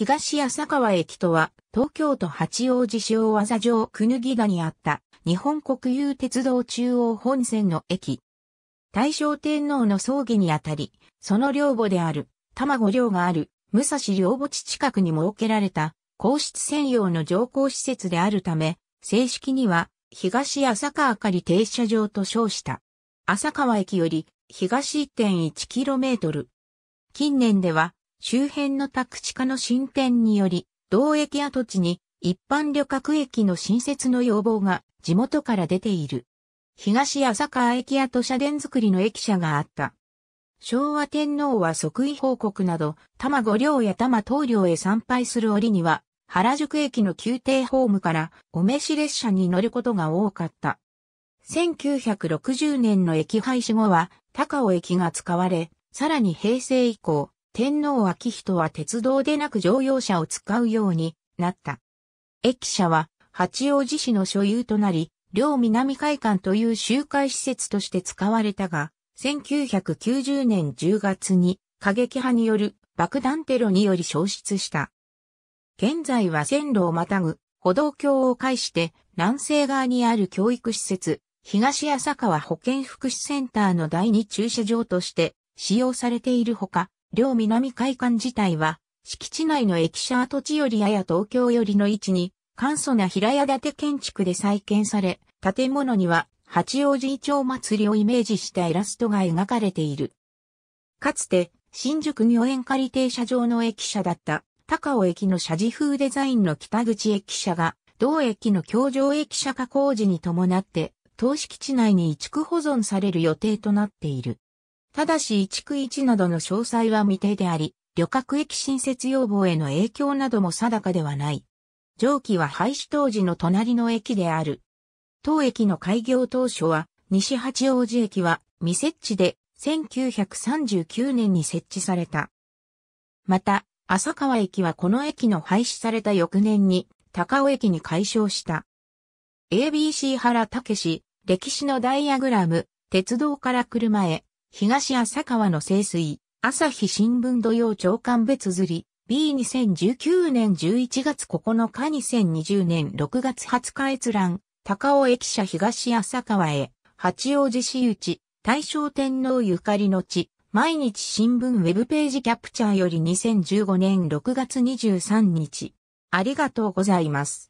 東浅川駅とは、東京都八王子市大和城くぬぎがにあった日本国有鉄道中央本線の駅。大正天皇の葬儀にあたり、その陵墓である、卵陵がある、武蔵陵墓地近くに設けられた、皇室専用の乗降施設であるため、正式には、東浅川仮停車場と称した。浅川駅より、東 1.1km。近年では、周辺の宅地化の進展により、同駅跡地に一般旅客駅の新設の要望が地元から出ている。東浅川駅跡社殿作りの駅舎があった。昭和天皇は即位報告など、多摩御陵や多摩東陵へ参拝する折には、原宿駅の宮廷ホームからお召し列車に乗ることが多かった。1960年の駅廃止後は、高尾駅が使われ、さらに平成以降、天皇秋仁は鉄道でなく乗用車を使うようになった。駅舎は八王子市の所有となり、両南会館という集会施設として使われたが、1990年10月に過激派による爆弾テロにより消失した。現在は線路をまたぐ歩道橋を介して南西側にある教育施設、東浅川保健福祉センターの第二駐車場として使用されているほか、両南海岸自体は、敷地内の駅舎跡地よりやや東京よりの位置に、簡素な平屋建て建築で再建され、建物には八王子町祭りをイメージしたイラストが描かれている。かつて、新宿御苑仮停車場の駅舎だった高尾駅の社寺風デザインの北口駅舎が、同駅の橋上駅舎化工事に伴って、当敷地内に移築保存される予定となっている。ただし1区1などの詳細は未定であり、旅客駅新設要望への影響なども定かではない。上記は廃止当時の隣の駅である。当駅の開業当初は、西八王子駅は未設置で1939年に設置された。また、浅川駅はこの駅の廃止された翌年に高尾駅に改称した。ABC 原武史、歴史のダイアグラム、鉄道から車へ、東浅川の清水、朝日新聞土曜長官別釣り、B2019 年11月9日2020年6月20日閲覧、高尾駅舎東浅川へ、八王子市内、大正天皇ゆかりの地、毎日新聞ウェブページキャプチャーより2015年6月23日。ありがとうございます。